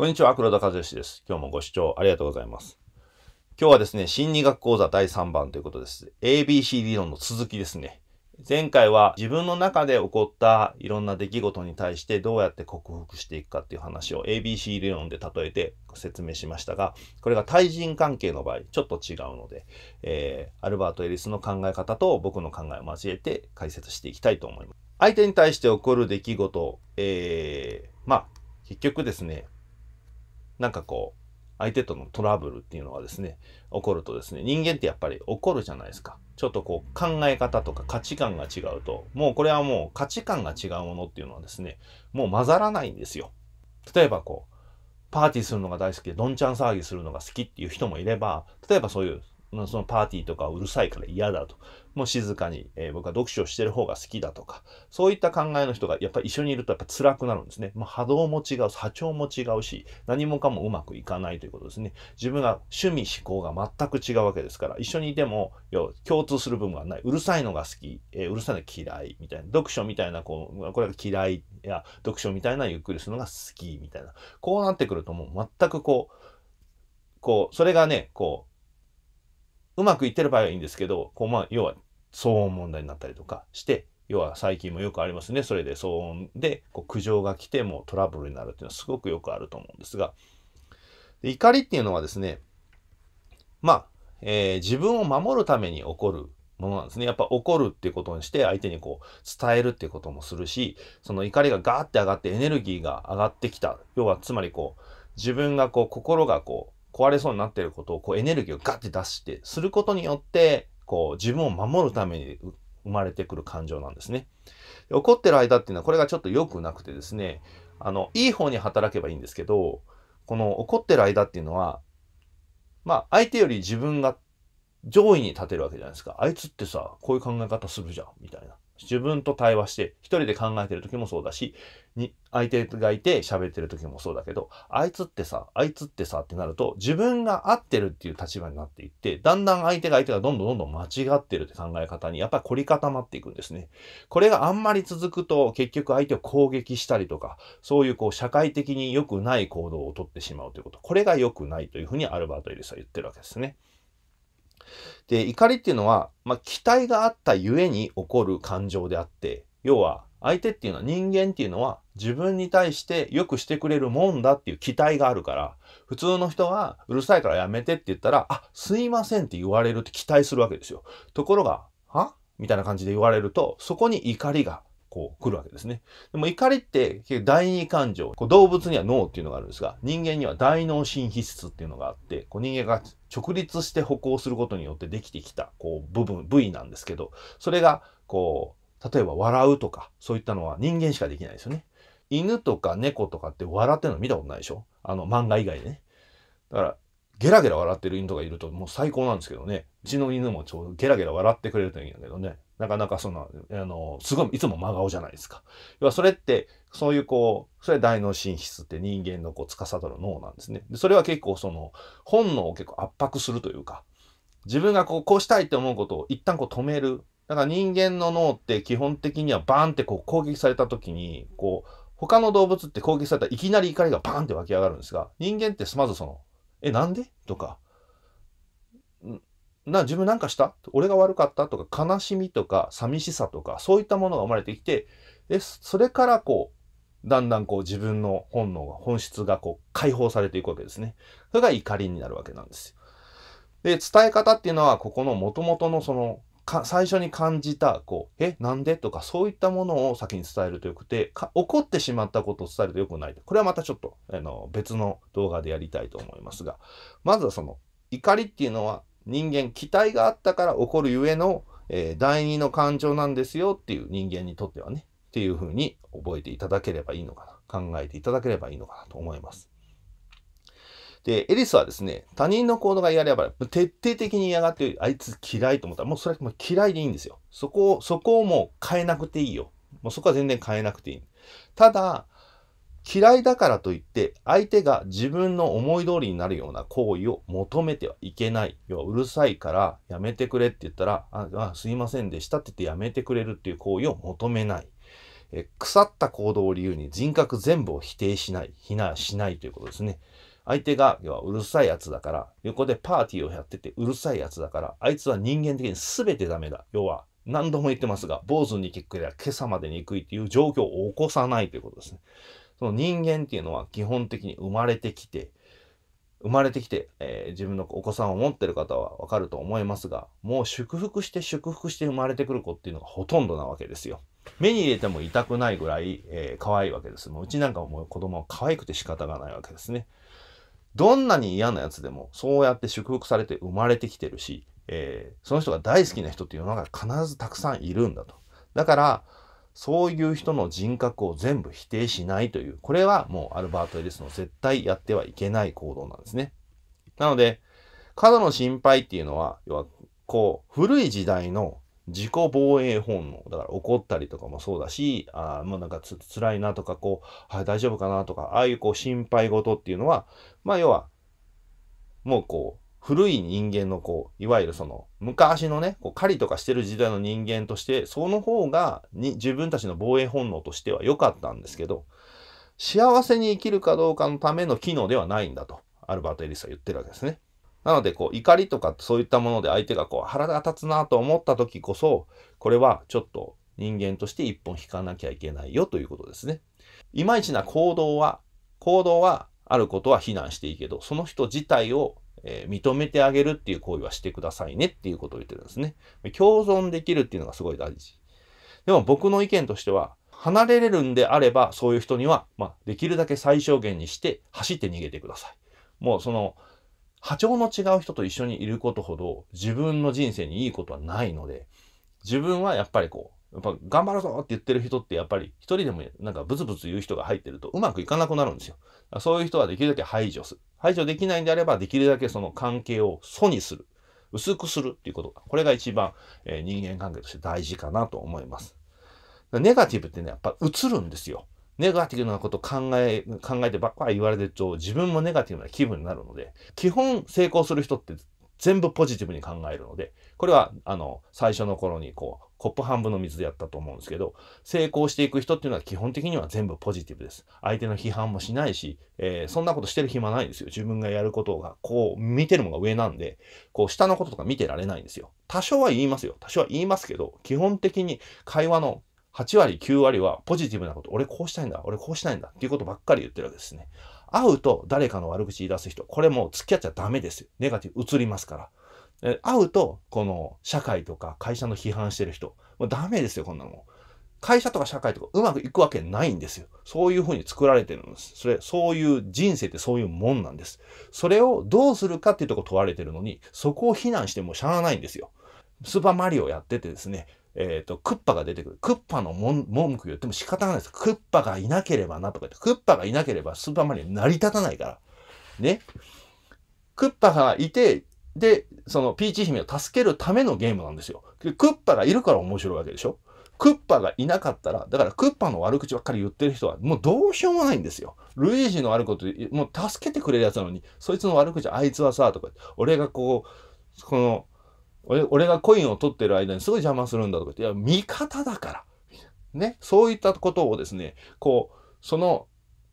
こんにちは、黒田和義です。今日もご視聴ありがとうございます。今日はですね、心理学講座第3番ということです。ABC 理論の続きですね。前回は自分の中で起こったいろんな出来事に対してどうやって克服していくかっていう話を ABC 理論で例えて説明しましたが、これが対人関係の場合ちょっと違うので、えー、アルバート・エリスの考え方と僕の考えを交えて解説していきたいと思います。相手に対して起こる出来事、えー、まあ、結局ですね、なんかこう、相手とのトラブルっていうのがですね、起こるとですね、人間ってやっぱり怒るじゃないですか。ちょっとこう考え方とか価値観が違うと、もうこれはもう価値観が違うものっていうのはですね、もう混ざらないんですよ。例えばこう、パーティーするのが大好きで、どんちゃん騒ぎするのが好きっていう人もいれば、例えばそういうそのパーティーとかうるさいから嫌だと。もう静かに、えー、僕は読書してる方が好きだとか、そういった考えの人がやっぱり一緒にいるとやっぱ辛くなるんですね。まあ、波動も違う、波長も違うし、何もかもうまくいかないということですね。自分が趣味思考が全く違うわけですから、一緒にいても共通する部分がない。うるさいのが好き、えー、うるさいの嫌いみたいな。読書みたいなこう、これが嫌いや、読書みたいなゆっくりするのが好きみたいな。こうなってくるともう全くこう、こう、それがね、こう、うまくいってる場合はいいんですけど、こうまあ、要は騒音問題になったりとかして、要は最近もよくありますね。それで騒音でこう苦情が来てもトラブルになるっていうのはすごくよくあると思うんですが、で怒りっていうのはですね、まあ、えー、自分を守るために起こるものなんですね。やっぱ怒るっていうことにして相手にこう伝えるっていうこともするし、その怒りがガーって上がってエネルギーが上がってきた。要はつまりこう、自分がこう心がこう壊れそうになってることをこうエネルギーをガッて出してすることによってこう自分を守るために生まれてくる感情なんですね。怒ってる間っていうのはこれがちょっと良くなくてですねあのいい方に働けばいいんですけどこの怒ってる間っていうのはまあ相手より自分が上位に立てるわけじゃないですか。あいつってさこういう考え方するじゃんみたいな。自分と対話して一人で考えてる時もそうだしに相手がいて喋ってる時もそうだけどあいつってさあいつってさってなると自分が合ってるっていう立場になっていってだんだん相手が相手がどんどんどんどん間違ってるって考え方にやっぱり凝り固まっていくんですね。これがあんまり続くと結局相手を攻撃したりとかそういうこう社会的に良くない行動をとってしまうということこれが良くないというふうにアルバート・エリスは言ってるわけですね。で、怒りっていうのは、まあ、期待があったゆえに起こる感情であって、要は、相手っていうのは人間っていうのは自分に対してよくしてくれるもんだっていう期待があるから、普通の人はうるさいからやめてって言ったら、あ、すいませんって言われるって期待するわけですよ。ところが、はみたいな感じで言われると、そこに怒りがこう来るわけですね。でも怒りって第二感情。こう動物には脳っていうのがあるんですが、人間には大脳神皮質っていうのがあって、こう人間が直立して歩行することによってできてきたこう部分、部位なんですけど、それがこう、例えば笑うとか、そういったのは人間しかできないですよね。犬とか猫とかって笑ってるの見たことないでしょあの漫画以外でね。だから、ゲラゲラ笑ってる犬とかいるともう最高なんですけどね。うちの犬もちょうどゲラゲラ笑ってくれるといいんだけどね。なかなかその、あの、すごい、いつも真顔じゃないですか。要はそれって、そういうこう、それ大脳神室って人間のこう、司る脳なんですね。で、それは結構その、本能を結構圧迫するというか、自分がこう、こうしたいって思うことを一旦こう止める。だから人間の脳って基本的にはバーンってこう攻撃された時に、こう、他の動物って攻撃されたらいきなり怒りがバーンって湧き上がるんですが、人間ってまずその、え、なんでとか、な自分なんかした俺が悪かったとか悲しみとか寂しさとかそういったものが生まれてきてでそれからこうだんだんこう自分の本能が本質がこう解放されていくわけですね。それが怒りになるわけなんですよ。で伝え方っていうのはここのもともとのその最初に感じたこう「えなんで?」とかそういったものを先に伝えるとよくて怒ってしまったことを伝えるとよくないこれはまたちょっとあの別の動画でやりたいと思いますがまずはその怒りっていうのは人間期待があったから起こるゆえの、えー、第二の感情なんですよっていう人間にとってはねっていうふうに覚えていただければいいのかな考えていただければいいのかなと思います。で、エリスはですね、他人の行動が嫌であれば、徹底的に嫌がって、あいつ嫌いと思ったら、もうそれは嫌いでいいんですよ。そこを、そこをもう変えなくていいよ。もうそこは全然変えなくていい。ただ、嫌いだからといって相手が自分の思い通りになるような行為を求めてはいけない。要はうるさいからやめてくれって言ったら、ああすいませんでしたって言ってやめてくれるっていう行為を求めない。え腐った行動を理由に人格全部を否定しない、非難しないということですね。相手が要はうるさいやつだから、横でパーティーをやっててうるさいやつだから、あいつは人間的に全てダメだ。要は何度も言ってますが、坊主に聞くくら今朝までにくいっていう状況を起こさないということですね。その人間っていうのは基本的に生まれてきて、生まれてきて、えー、自分のお子さんを持ってる方はわかると思いますが、もう祝福して祝福して生まれてくる子っていうのがほとんどなわけですよ。目に入れても痛くないぐらい、えー、可愛いわけです。もううちなんかもう子供は可愛くて仕方がないわけですね。どんなに嫌なやつでもそうやって祝福されて生まれてきてるし、えー、その人が大好きな人っていうのが必ずたくさんいるんだと。だから、そういう人の人格を全部否定しないという、これはもうアルバート・エリスの絶対やってはいけない行動なんですね。なので、過度の心配っていうのは、要は、こう、古い時代の自己防衛本能。だから怒ったりとかもそうだし、あもうなんかつ辛いなとか、こう、はい、大丈夫かなとか、ああいうこう心配事っていうのは、まあ要は、もうこう、古い人間のこう、いわゆるその、昔のね、こう狩りとかしてる時代の人間として、その方がに自分たちの防衛本能としては良かったんですけど、幸せに生きるかどうかのための機能ではないんだと、アルバート・エリスは言ってるわけですね。なので、こう、怒りとかそういったもので相手がこう、腹が立つなと思った時こそ、これはちょっと人間として一本引かなきゃいけないよということですね。いまいちな行動は、行動はあることは非難していいけど、その人自体をえー、認めてあげるっていう行為はしてくださいねっていうことを言ってるんですね。共存できるっていうのがすごい大事。でも僕の意見としては、離れれるんであれば、そういう人には、まあ、できるだけ最小限にして、走って逃げてください。もうその、波長の違う人と一緒にいることほど、自分の人生にいいことはないので、自分はやっぱりこう、やっぱ頑張るぞって言ってる人ってやっぱり一人でもなんかブツブツ言う人が入ってるとうまくいかなくなるんですよ。そういう人はできるだけ排除する。排除できないんであればできるだけその関係を素にする。薄くするっていうことが、これが一番、えー、人間関係として大事かなと思います。ネガティブってね、やっぱ映るんですよ。ネガティブなこと考え、考えてばっかり言われてると、自分もネガティブな気分になるので、基本成功する人って全部ポジティブに考えるので、これは、あの、最初の頃にこう、コップ半分の水でやったと思うんですけど、成功していく人っていうのは基本的には全部ポジティブです。相手の批判もしないし、えー、そんなことしてる暇ないんですよ。自分がやることが、こう、見てるのが上なんで、こう、下のこととか見てられないんですよ。多少は言いますよ。多少は言いますけど、基本的に会話の8割、9割はポジティブなこと、俺こうしたいんだ、俺こうしたいんだっていうことばっかり言ってるわけですね。会うと誰かの悪口言い出す人、これもう付き合っちゃダメですよ。ネガティブ映りますから。会うと、この社会とか会社の批判してる人、もうダメですよ、こんなの。会社とか社会とかうまくいくわけないんですよ。そういうふうに作られてるんです。それ、そういう人生ってそういうもんなんです。それをどうするかっていうとこ問われてるのに、そこを非難してもしゃあないんですよ。スーパーマリオやっててですね、えっ、ー、と、クッパが出てくる。クッパの文句言っても仕方がないです。クッパがいなければなとか言って、クッパがいなければスーパーマリオ成り立たないから。ね。クッパがいて、で、そのピーチ姫を助けるためのゲームなんですよ。クッパがいるから面白いわけでしょ。クッパがいなかったら、だからクッパの悪口ばっかり言ってる人はもうどうしようもないんですよ。ルイージの悪いこと、もう助けてくれるやつなのに、そいつの悪口、あいつはさ、とか、俺がこう、この俺俺がコインを取ってる間にすごい邪魔するんだとか言って、いや、味方だから。ね。そういったことをですね、こう、その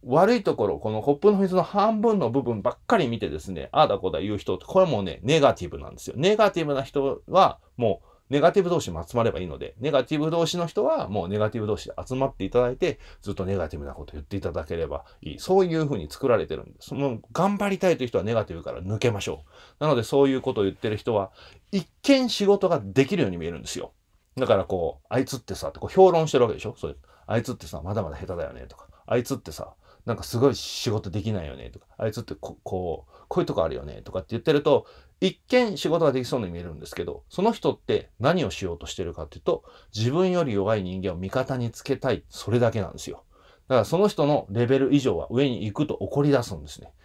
悪いところ、このコップの水の半分の部分ばっかり見てですね、ああだこうだ言う人って、これもね、ネガティブなんですよ。ネガティブな人は、もう、ネガティブ同士も集まればいいので、ネガティブ同士の人はもうネガティブ同士で集まっていただいて、ずっとネガティブなこと言っていただければいい。そういうふうに作られてるんです。もう頑張りたいという人はネガティブから抜けましょう。なのでそういうことを言ってる人は、一見仕事ができるように見えるんですよ。だからこう、あいつってさ、ってこう評論してるわけでしょそういう。あいつってさ、まだまだ下手だよねとか、あいつってさ、なんかすごい仕事できないよねとか、あいつってここう、こういうとこあるよねとかって言ってると、一見仕事ができそうに見えるんですけど、その人って何をしようとしてるかっていうと、自分より弱い人間を味方につけたい、それだけなんですよ。だからその人のレベル以上は上に行くと怒り出すんですね。だか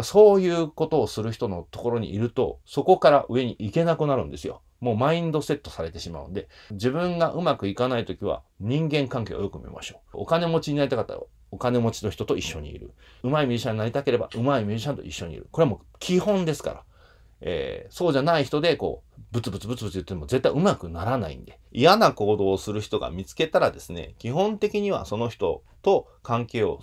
らそういうことをする人のところにいると、そこから上に行けなくなるんですよ。もうマインドセットされてしまうんで、自分がうまくいかないときは人間関係をよく見ましょう。お金持ちになりたかったらお金持ちの人と一緒にいる。うまいミュージシャンになりたければうまいミュージシャンと一緒にいる。これはもう基本ですから。えー、そうじゃない人で、こう、ブツブツブツブツ言っても絶対うまくならないんで、嫌な行動をする人が見つけたらですね、基本的にはその人と関係を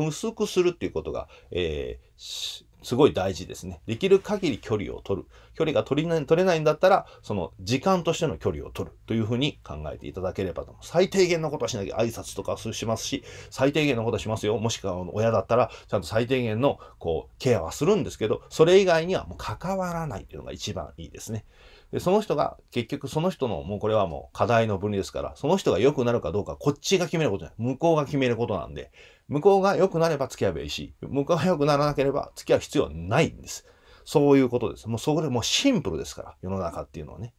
薄くするっていうことが、えー、すごい大事ですね。できる限り距離を取る。距離が取りな取れないんだったら、その時間としての距離を取るというふうに考えていただければと思最低限のことはしなきゃ挨拶とかしますし、最低限のことはしますよ。もしくは親だったら、ちゃんと最低限のこうケアはするんですけど、それ以外にはもう関わらないというのが一番いいですね。でその人が結局その人のもうこれはもう課題の分離ですからその人が良くなるかどうかこっちが決めることじゃない向こうが決めることなんで向こうが良くなれば付き合えばいいし、向こうが良くならなければ付き合う必要はないんです。そういうことです。もうそこでもうシンプルですから、世の中っていうのはね。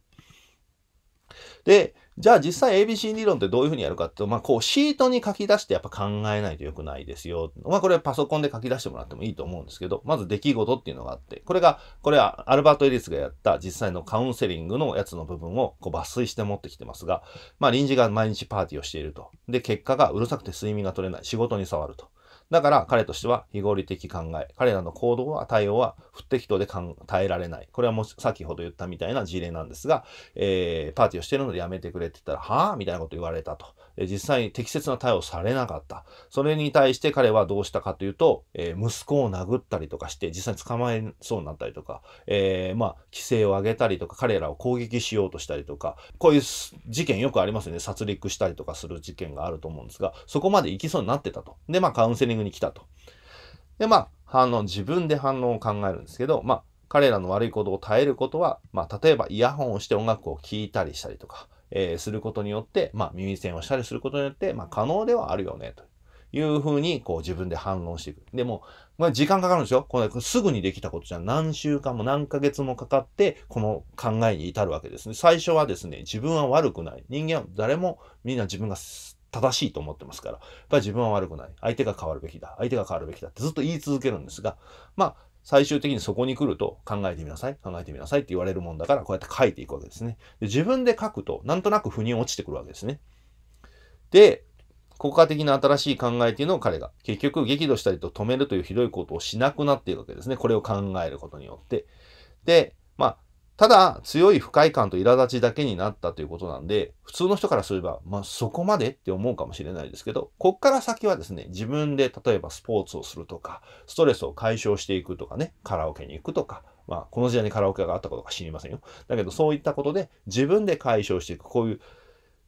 で、じゃあ実際 ABC 理論ってどういうふうにやるかっていうと、まあこうシートに書き出してやっぱ考えないと良くないですよ。まあこれパソコンで書き出してもらってもいいと思うんですけど、まず出来事っていうのがあって、これが、これはアルバート・エリスがやった実際のカウンセリングのやつの部分をこう抜粋して持ってきてますが、まあ臨時が毎日パーティーをしていると。で、結果がうるさくて睡眠が取れない、仕事に触ると。だから彼としては非合理的考え、彼らの行動は、対応は不適当で耐えられない。これはもう先ほど言ったみたいな事例なんですが、えー、パーティーをしてるのでやめてくれって言ったら、はあみたいなこと言われたと。実際に適切な対応されなかった。それに対して彼はどうしたかというと、えー、息子を殴ったりとかして、実際に捕まえそうになったりとか、えー、まあ、規制を上げたりとか、彼らを攻撃しようとしたりとか、こういう事件よくありますよね。殺戮したりとかする事件があると思うんですが、そこまで行きそうになってたと。で、まあ、カウンセリングに来たと。で、まあ、反応、自分で反応を考えるんですけど、まあ、彼らの悪いことを耐えることは、まあ、例えばイヤホンをして音楽を聴いたりしたりとか、えー、することによって、まあ、耳栓をしたりすることによって、まあ、可能ではあるよね、というふうに、こう、自分で反論していく。でも、まあ、時間かかるんですよ。これ、すぐにできたことじゃ何週間も何ヶ月もかかって、この考えに至るわけですね。最初はですね、自分は悪くない。人間は誰も、みんな自分が正しいと思ってますから、やっぱり自分は悪くない。相手が変わるべきだ。相手が変わるべきだってずっと言い続けるんですが、まあ、最終的にそこに来ると考えてみなさい、考えてみなさいって言われるもんだから、こうやって書いていくわけですね。で自分で書くと、なんとなく腑に落ちてくるわけですね。で、効果的な新しい考えっていうのを彼が、結局激怒したりと止めるというひどいことをしなくなっているわけですね。これを考えることによって。で、まあ、ただ、強い不快感と苛立ちだけになったということなんで、普通の人からすれば、まあ、そこまでって思うかもしれないですけど、こっから先はですね、自分で例えばスポーツをするとか、ストレスを解消していくとかね、カラオケに行くとか、まあ、この時代にカラオケがあったことか知りませんよ。だけど、そういったことで自分で解消していく、こういう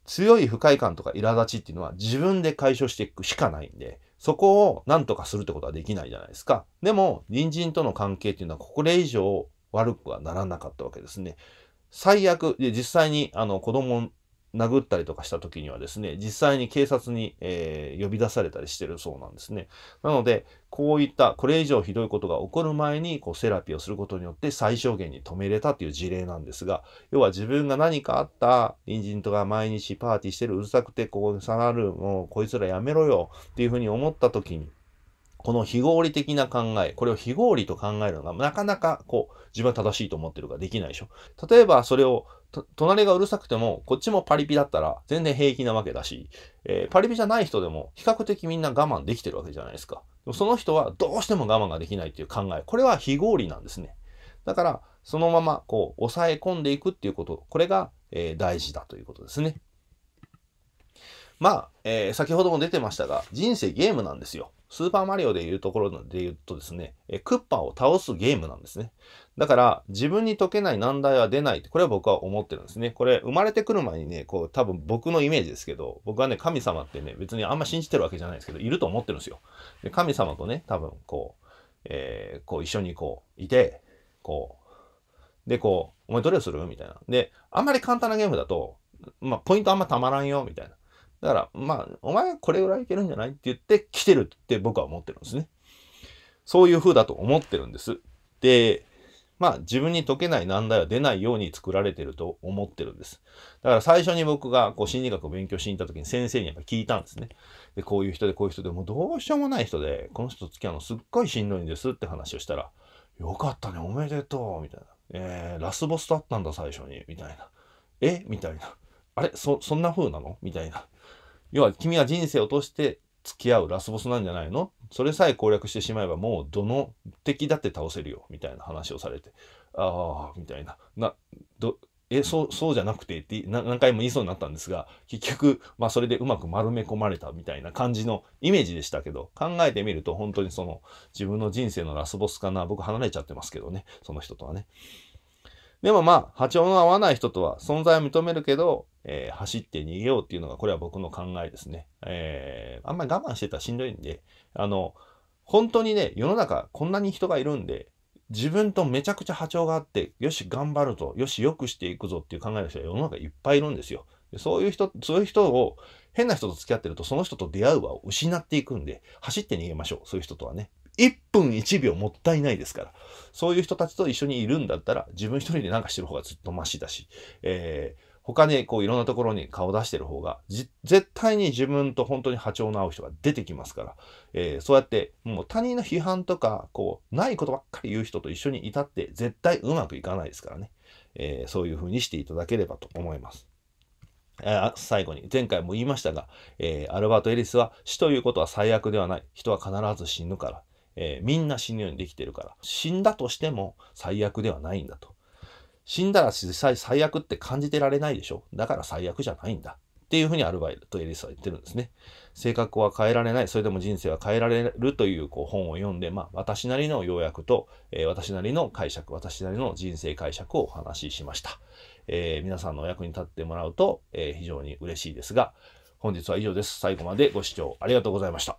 強い不快感とか苛立ちっていうのは自分で解消していくしかないんで、そこを何とかするってことはできないじゃないですか。でも、隣人との関係っていうのはこれ以上悪くはならなかったわけですね。最悪、で実際にあの子供殴ったりとかした時にはですね、実際に警察に、えー、呼び出されたりしてるそうなんですね。なので、こういったこれ以上ひどいことが起こる前にこうセラピーをすることによって最小限に止めれたという事例なんですが、要は自分が何かあった隣人とか毎日パーティーしてるうるさくてここに下がる、もうこいつらやめろよっていうふうに思った時に、この非合理的な考え、これを非合理と考えるのが、なかなかこう、自分は正しいと思ってるからできないでしょ。例えばそれを、隣がうるさくても、こっちもパリピだったら全然平気なわけだし、えー、パリピじゃない人でも比較的みんな我慢できてるわけじゃないですか。その人はどうしても我慢ができないっていう考え、これは非合理なんですね。だから、そのままこう、抑え込んでいくっていうこと、これが、えー、大事だということですね。まあ、えー、先ほども出てましたが、人生ゲームなんですよ。スーパーマリオでいうところで言うとですね、えクッパを倒すゲームなんですね。だから、自分に解けない難題は出ないって、これは僕は思ってるんですね。これ、生まれてくる前にね、こう、多分僕のイメージですけど、僕はね、神様ってね、別にあんま信じてるわけじゃないですけど、いると思ってるんですよ。で神様とね、多分、こう、えー、こう、一緒にこう、いて、こう、で、こう、お前どれをするみたいな。で、あんまり簡単なゲームだと、まあ、ポイントあんまたまらんよ、みたいな。だから、まあ、お前はこれぐらいいけるんじゃないって言って来てるって僕は思ってるんですね。そういう風だと思ってるんです。で、まあ自分に解けない難題は出ないように作られてると思ってるんです。だから最初に僕がこう心理学を勉強しに行った時に先生にやっぱ聞いたんですね。で、こういう人でこういう人でもうどうしようもない人で、この人と付き合うのすっごいしんどいんですって話をしたら、よかったね、おめでとう、みたいな。えー、ラスボスだったんだ最初に、みたいな。えみたいな。あれそ、そんな風なのみたいな。要は君は人生を通して付き合うラスボスなんじゃないのそれさえ攻略してしまえばもうどの敵だって倒せるよみたいな話をされてああみたいななどえそうそうじゃなくてって何回も言いそうになったんですが結局、まあ、それでうまく丸め込まれたみたいな感じのイメージでしたけど考えてみると本当にその自分の人生のラスボスかな僕離れちゃってますけどねその人とはね。でもまあ、波長の合わない人とは存在を認めるけど、えー、走って逃げようっていうのが、これは僕の考えですね。えー、あんまり我慢してたらしんどいんで、あの、本当にね、世の中こんなに人がいるんで、自分とめちゃくちゃ波長があって、よし、頑張るぞ、よし、良くしていくぞっていう考えの人は世の中いっぱいいるんですよ。そういう人、そういう人を、変な人と付き合ってると、その人と出会うは失っていくんで、走って逃げましょう。そういう人とはね。1分1秒もったいないですから。そういう人たちと一緒にいるんだったら、自分一人でなんかしてる方がずっとマシだし、えー、他にこういろんなところに顔出してる方が、絶対に自分と本当に波長の合う人が出てきますから、えー、そうやってもう他人の批判とか、こう、ないことばっかり言う人と一緒にいたって絶対うまくいかないですからね。えー、そういうふうにしていただければと思います。最後に、前回も言いましたが、えー、アルバート・エリスは死ということは最悪ではない。人は必ず死ぬから。えー、みんな死ぬようにできてるから、死んだとしても最悪ではないんだと。死んだら実際最悪って感じてられないでしょだから最悪じゃないんだ。っていうふうにアルバイト・エリスは言ってるんですね。性格は変えられない、それでも人生は変えられるというこう本を読んで、まあ、私なりの要約と、えー、私なりの解釈、私なりの人生解釈をお話ししました。えー、皆さんのお役に立ってもらうと、えー、非常に嬉しいですが、本日は以上です。最後までご視聴ありがとうございました。